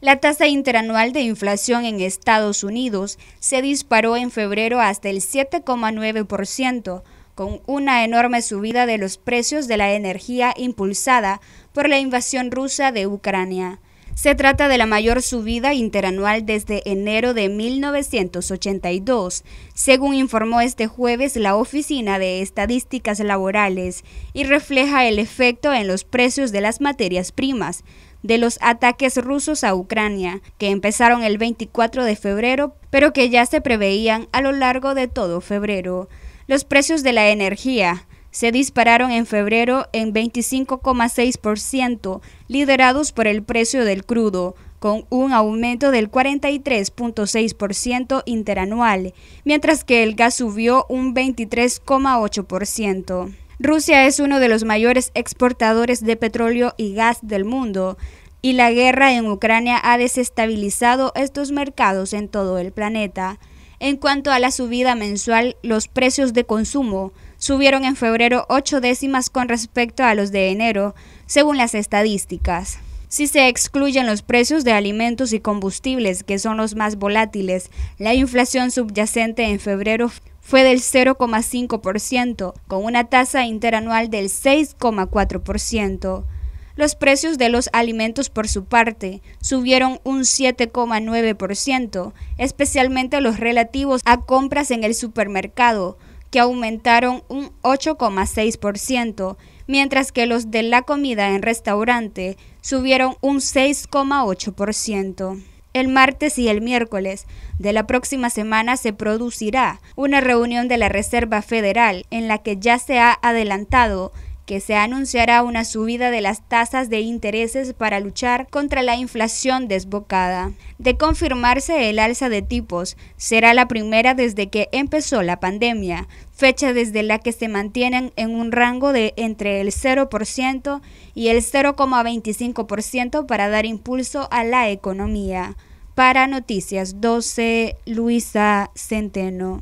La tasa interanual de inflación en Estados Unidos se disparó en febrero hasta el 7,9%, con una enorme subida de los precios de la energía impulsada por la invasión rusa de Ucrania. Se trata de la mayor subida interanual desde enero de 1982, según informó este jueves la Oficina de Estadísticas Laborales, y refleja el efecto en los precios de las materias primas de los ataques rusos a Ucrania, que empezaron el 24 de febrero, pero que ya se preveían a lo largo de todo febrero. Los precios de la energía, se dispararon en febrero en 25,6%, liderados por el precio del crudo, con un aumento del 43,6% interanual, mientras que el gas subió un 23,8%. Rusia es uno de los mayores exportadores de petróleo y gas del mundo, y la guerra en Ucrania ha desestabilizado estos mercados en todo el planeta. En cuanto a la subida mensual, los precios de consumo subieron en febrero ocho décimas con respecto a los de enero, según las estadísticas. Si se excluyen los precios de alimentos y combustibles, que son los más volátiles, la inflación subyacente en febrero fue del 0,5%, con una tasa interanual del 6,4%. Los precios de los alimentos, por su parte, subieron un 7,9%, especialmente los relativos a compras en el supermercado, que aumentaron un 8,6%, mientras que los de la comida en restaurante subieron un 6,8%. El martes y el miércoles de la próxima semana se producirá una reunión de la Reserva Federal en la que ya se ha adelantado que se anunciará una subida de las tasas de intereses para luchar contra la inflación desbocada. De confirmarse el alza de tipos, será la primera desde que empezó la pandemia, fecha desde la que se mantienen en un rango de entre el 0% y el 0,25% para dar impulso a la economía. Para Noticias 12, Luisa Centeno.